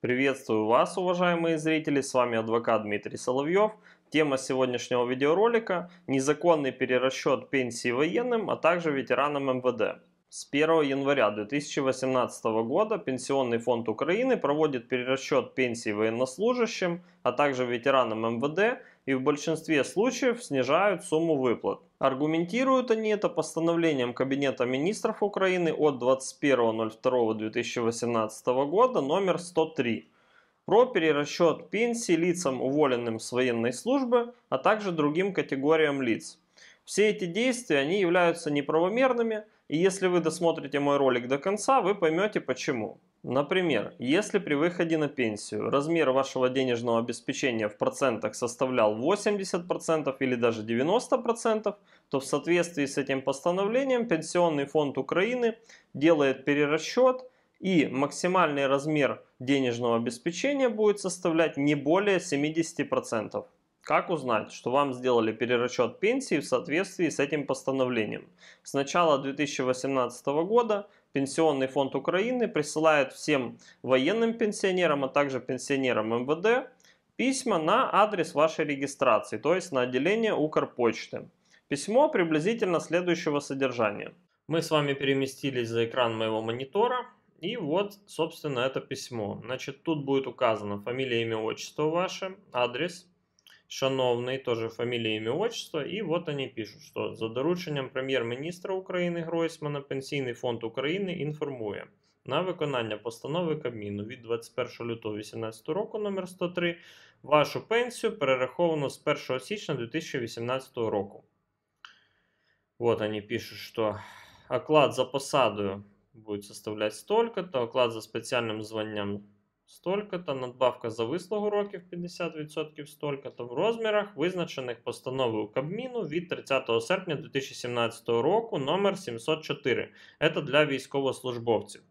Приветствую вас, уважаемые зрители, с вами адвокат Дмитрий Соловьев. Тема сегодняшнего видеоролика – незаконный перерасчет пенсии военным, а также ветеранам МВД. С 1 января 2018 года Пенсионный фонд Украины проводит перерасчет пенсий военнослужащим, а также ветеранам МВД и в большинстве случаев снижают сумму выплат. Аргументируют они это постановлением Кабинета министров Украины от 21.02.2018 года номер 103 про перерасчет пенсий лицам, уволенным с военной службы, а также другим категориям лиц. Все эти действия, они являются неправомерными, и если вы досмотрите мой ролик до конца, вы поймете почему. Например, если при выходе на пенсию размер вашего денежного обеспечения в процентах составлял 80% или даже 90%, то в соответствии с этим постановлением Пенсионный фонд Украины делает перерасчет и максимальный размер денежного обеспечения будет составлять не более 70%. Как узнать, что вам сделали перерасчет пенсии в соответствии с этим постановлением? С начала 2018 года Пенсионный фонд Украины присылает всем военным пенсионерам, а также пенсионерам МВД письма на адрес вашей регистрации, то есть на отделение Укрпочты. Письмо приблизительно следующего содержания. Мы с вами переместились за экран моего монитора, и вот, собственно, это письмо. Значит, тут будет указано фамилия, имя, отчество ваше, адрес, шановний, теж фамілія ім'я, отчество, І от вони пишуть, що за дорученням прем'єр-міністра України Гройсмана Пенсійний фонд України інформує. На виконання постанови Кабміну від 21 лютого 2018 року номер 103 вашу пенсію перераховано з 1 січня 2018 року. Вот они пишуть, что оклад за посадою будет составлять столько-то, оклад за спеціальним званням столько-то, надбавка за вислугу років 50% столько-то в розмірах, визначених постановою Кабміну від 30 серпня 2017 року номер 704. Это для військовослужбовців.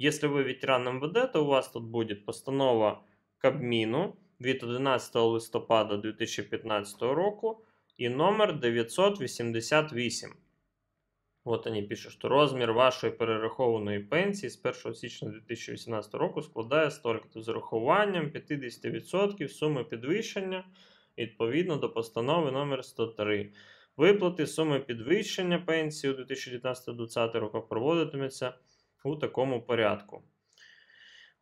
Если вы ветеран МВД, то у вас тут буде постанова Кабміну від 11 листопада 2015 року і номер 988. От вони пишуть, що розмір вашої перерахованої пенсії з 1 січня 2018 року складає стільки з урахуванням 50% суми підвищення відповідно до постанови номер 103 Виплати суми підвищення пенсії у 2019-2020 роках проводитимуться у такому порядку.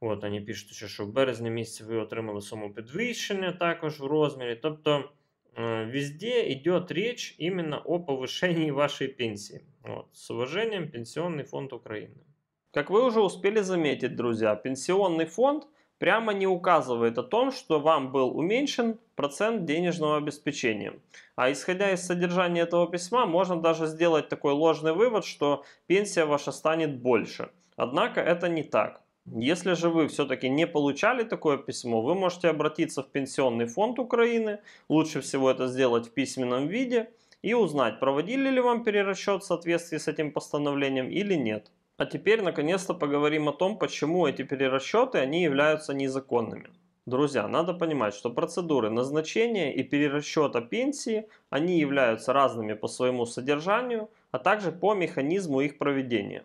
От вони пишуть, що в березні місяці ви отримали суму підвищення також в розмірі. Тобто. Э, везде идет речь именно о повышении вашей пенсии. Вот, с уважением, Пенсионный фонд Украины. Как вы уже успели заметить, друзья, Пенсионный фонд прямо не указывает о том, что вам был уменьшен процент денежного обеспечения. А исходя из содержания этого письма, можно даже сделать такой ложный вывод, что пенсия ваша станет больше. Однако это не так. Если же вы все-таки не получали такое письмо, вы можете обратиться в Пенсионный фонд Украины. Лучше всего это сделать в письменном виде и узнать, проводили ли вам перерасчет в соответствии с этим постановлением или нет. А теперь наконец-то поговорим о том, почему эти перерасчеты они являются незаконными. Друзья, надо понимать, что процедуры назначения и перерасчета пенсии, они являются разными по своему содержанию, а также по механизму их проведения.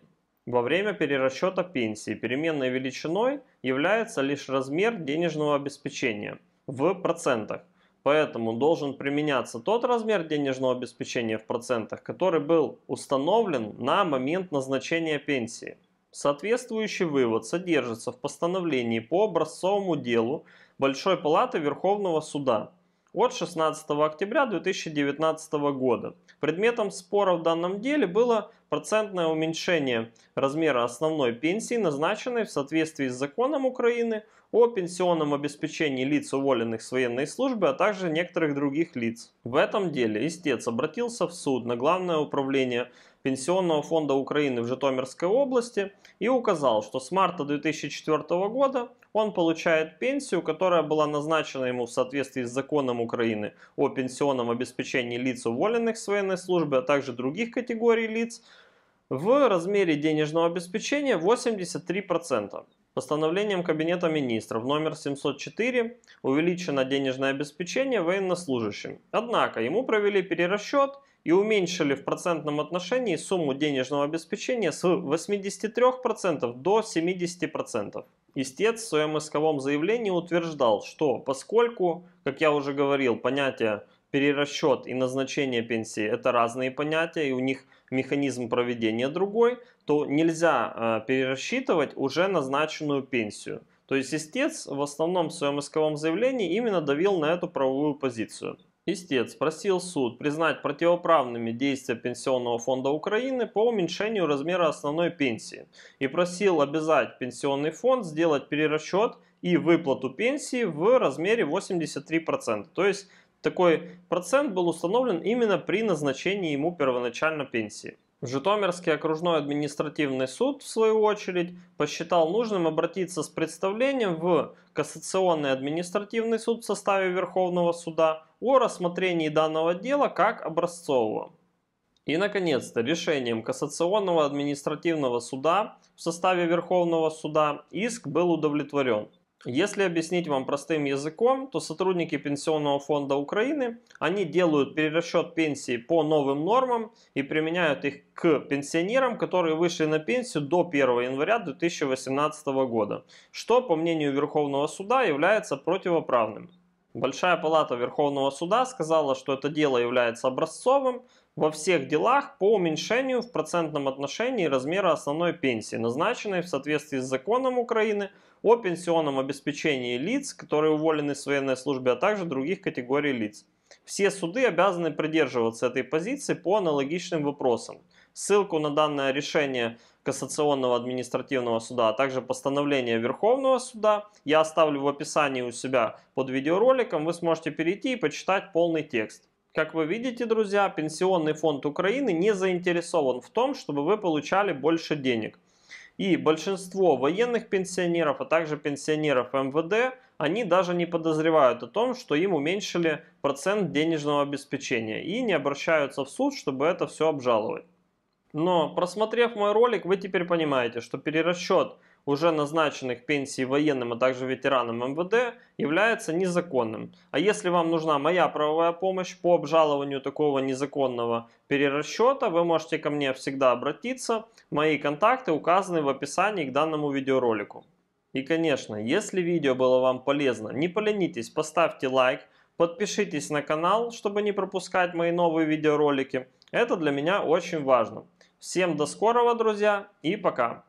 Во время перерасчета пенсии переменной величиной является лишь размер денежного обеспечения в процентах. Поэтому должен применяться тот размер денежного обеспечения в процентах, который был установлен на момент назначения пенсии. Соответствующий вывод содержится в постановлении по образцовому делу Большой Палаты Верховного Суда от 16 октября 2019 года. Предметом спора в данном деле было процентное уменьшение размера основной пенсии, назначенной в соответствии с законом Украины о пенсионном обеспечении лиц, уволенных с военной службы, а также некоторых других лиц. В этом деле истец обратился в суд на Главное управление Пенсионного фонда Украины в Житомирской области и указал, что с марта 2004 года он получает пенсию, которая была назначена ему в соответствии с законом Украины о пенсионном обеспечении лиц, уволенных с военной службы, а также других категорий лиц, в размере денежного обеспечения 83%. Постановлением Кабинета министров номер 704 увеличено денежное обеспечение военнослужащим. Однако ему провели перерасчет и уменьшили в процентном отношении сумму денежного обеспечения с 83% до 70%. Истец в своем исковом заявлении утверждал, что поскольку, как я уже говорил, понятие перерасчет и назначение пенсии это разные понятия, и у них механизм проведения другой, то нельзя э, перерасчитывать уже назначенную пенсию. То есть истец в основном в своем исковом заявлении именно давил на эту правовую позицию. Истец просил суд признать противоправными действия Пенсионного фонда Украины по уменьшению размера основной пенсии и просил обязать Пенсионный фонд сделать перерасчет и выплату пенсии в размере 83%, то есть такой процент был установлен именно при назначении ему первоначально пенсии. Житомирский окружной административный суд, в свою очередь, посчитал нужным обратиться с представлением в Кассационный административный суд в составе Верховного суда о рассмотрении данного дела как образцового. И, наконец-то, решением Кассационного административного суда в составе Верховного суда иск был удовлетворен. Если объяснить вам простым языком, то сотрудники Пенсионного фонда Украины, они делают перерасчет пенсии по новым нормам и применяют их к пенсионерам, которые вышли на пенсию до 1 января 2018 года, что, по мнению Верховного суда, является противоправным. Большая палата Верховного суда сказала, что это дело является образцовым во всех делах по уменьшению в процентном отношении размера основной пенсии, назначенной в соответствии с законом Украины – о пенсионном обеспечении лиц, которые уволены с военной службы, а также других категорий лиц. Все суды обязаны придерживаться этой позиции по аналогичным вопросам. Ссылку на данное решение Кассационного административного суда, а также постановление Верховного суда я оставлю в описании у себя под видеороликом. Вы сможете перейти и почитать полный текст. Как вы видите, друзья, Пенсионный фонд Украины не заинтересован в том, чтобы вы получали больше денег. И большинство военных пенсионеров, а также пенсионеров МВД, они даже не подозревают о том, что им уменьшили процент денежного обеспечения и не обращаются в суд, чтобы это все обжаловать. Но просмотрев мой ролик, вы теперь понимаете, что перерасчет уже назначенных пенсий военным, а также ветеранам МВД, является незаконным. А если вам нужна моя правовая помощь по обжалованию такого незаконного перерасчета, вы можете ко мне всегда обратиться. Мои контакты указаны в описании к данному видеоролику. И конечно, если видео было вам полезно, не поленитесь, поставьте лайк, подпишитесь на канал, чтобы не пропускать мои новые видеоролики. Это для меня очень важно. Всем до скорого, друзья, и пока!